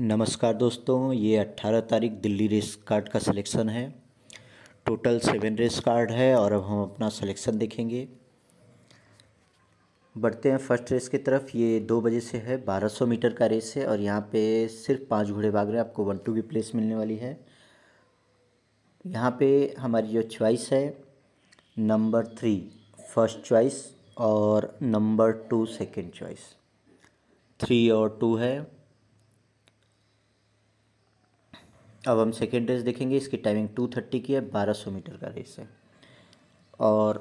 नमस्कार दोस्तों ये 18 तारीख दिल्ली रेस कार्ड का सिलेक्शन है टोटल सेवन रेस कार्ड है और अब हम अपना सिलेक्शन देखेंगे बढ़ते हैं फर्स्ट रेस की तरफ ये दो बजे से है 1200 मीटर का रेस है और यहाँ पे सिर्फ पाँच घोड़े भाग रहे हैं आपको वन टू की प्लेस मिलने वाली है यहाँ पे हमारी जो चॉइस है नंबर थ्री फर्स्ट चॉइस और number two second choice three और टू है अब हम सेकेंड रेस देखेंगे इसकी टाइमिंग टू थर्टी की है बारह सौ मीटर का रेस है और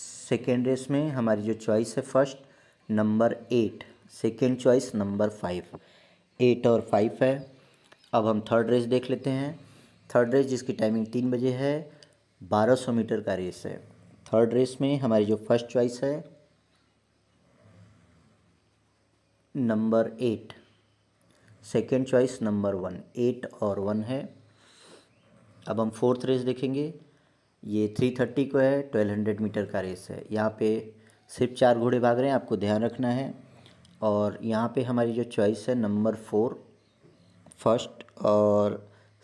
सेकेंड रेस में हमारी जो चॉइस है first number eight second choice number five eight और फाइव है अब हम थर्ड रेस देख लेते हैं थर्ड रेस जिसकी टाइमिंग तीन बजे है बारह सौ मीटर का रेस है थर्ड रेस में हमारी जो फर्स्ट चॉइस है number eight second choice number one eight और वन है अब हम फोर्थ रेस देखेंगे ये थ्री थर्टी को है ट्वेल्व हंड्रेड मीटर का रेस है यहाँ पे सिर्फ चार घोड़े भाग रहे हैं आपको ध्यान रखना है और यहाँ पे हमारी जो चॉइस है नंबर फोर फर्स्ट और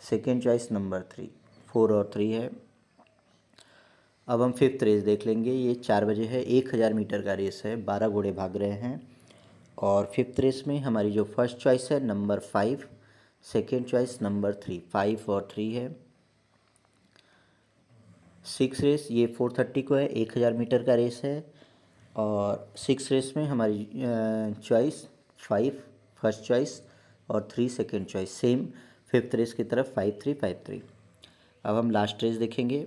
second choice number three four और थ्री है अब हम फिफ्थ रेस देख लेंगे ये चार बजे है एक हज़ार मीटर का रेस है बारह घोड़े भाग रहे हैं और फिफ्थ रेस में हमारी जो फर्स्ट चॉइस है number five second choice number three five और थ्री है सिक्स रेस ये फोर थर्टी को है एक हज़ार मीटर का रेस है और सिक्स रेस में हमारी चॉइस फाइव फर्स्ट चॉइस और three second choice same fifth race की तरफ फाइव थ्री फाइव थ्री अब हम लास्ट रेस देखेंगे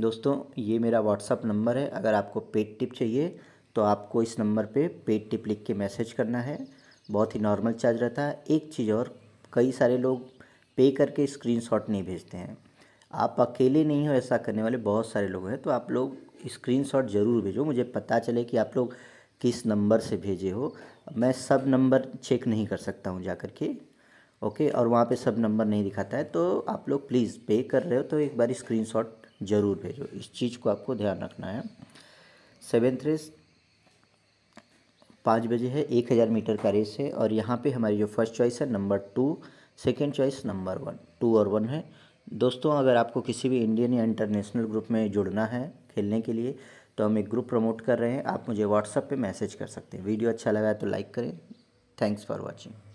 दोस्तों ये मेरा व्हाट्सअप नंबर है अगर आपको पेड टिप चाहिए तो आपको इस नंबर पे पेड टिप लिख के मैसेज करना है बहुत ही नॉर्मल चार्ज रहता है एक चीज़ और कई सारे लोग पे करके स्क्रीनशॉट नहीं भेजते हैं आप अकेले नहीं हो ऐसा करने वाले बहुत सारे लोग हैं तो आप लोग स्क्रीनशॉट ज़रूर भेजो मुझे पता चले कि आप लोग किस नंबर से भेजे हो मैं सब नंबर चेक नहीं कर सकता हूँ जा कर के ओके और वहाँ पे सब नंबर नहीं दिखाता है तो आप लोग प्लीज़ पे कर रहे हो तो एक बार स्क्रीनशॉट ज़रूर भेजो इस चीज़ को आपको ध्यान रखना है सेवन थ्री पाँच बजे है एक हज़ार मीटर का रेस है और यहाँ पे हमारी जो फर्स्ट चॉइस है number two second choice number one two और वन है दोस्तों अगर आपको किसी भी इंडियन या इंटरनेशनल ग्रुप में जुड़ना है खेलने के लिए तो हम एक ग्रुप प्रमोट कर रहे हैं आप मुझे व्हाट्सअप पर मैसेज कर सकते हैं वीडियो अच्छा लगा है तो लाइक करें थैंक्स फॉर वॉचिंग